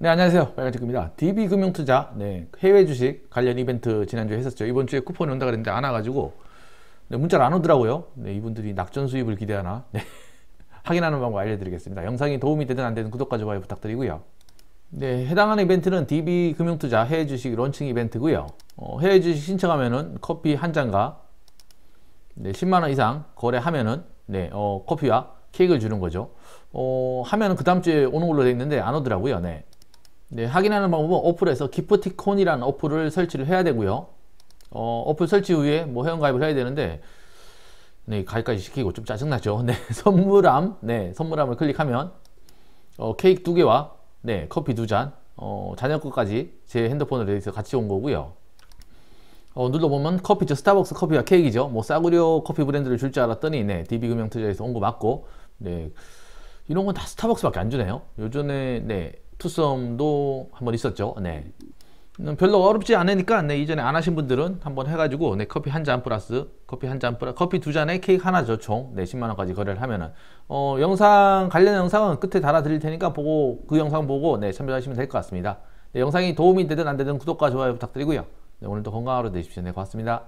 네 안녕하세요 빨간지입니다 DB금융투자 네 해외 주식 관련 이벤트 지난주에 했었죠 이번 주에 쿠폰이 온다 그랬는데 안 와가지고 네, 문자를 안 오더라고요 네 이분들이 낙전 수입을 기대하나 네 확인하는 방법 알려드리겠습니다 영상이 도움이 되든 안 되든 구독과 좋아요 부탁드리고요 네 해당하는 이벤트는 DB금융투자 해외 주식 런칭 이벤트고요 어, 해외 주식 신청하면은 커피 한 잔과 네, 10만원 이상 거래하면은 네, 어, 커피와 케이크를 주는 거죠 어, 하면은 그 다음 주에 오는 걸로 돼 있는데 안 오더라고요 네. 네, 확인하는 방법은 어플에서 기프티콘이라는 어플을 설치를 해야 되고요. 어, 어플 설치 후에 뭐 회원가입을 해야 되는데 네, 가입까지 시키고 좀 짜증나죠. 네, 선물함, 네, 선물함을 클릭하면 어, 케이크 두 개와 네, 커피 두 잔, 어, 자녀 것까지 제 핸드폰으로 해서 같이 온 거고요. 어, 눌러보면 커피죠. 스타벅스 커피와 케이크죠. 뭐 싸구려 커피 브랜드를 줄 줄 알았더니 네, DB금융투자에서 온 거 맞고 네, 이런 건 다 스타벅스밖에 안 주네요. 요전에 네, 투썸도 한번 있었죠. 네. 음, 별로 어렵지 않으니까 네, 이전에 안 하신 분들은 한번 해가지고 네, 커피 한 잔 플러스 커피 한 잔 플러스 커피 두 잔에 케이크 하나죠 총 네, 10만원까지 거래를 하면은 어, 영상 관련 영상은 끝에 달아 드릴 테니까 보고 그 영상 보고 네, 참여하시면 될 것 같습니다 네, 영상이 도움이 되든 안 되든 구독과 좋아요 부탁드리고요 네, 오늘도 건강하루 되십시오 네, 고맙습니다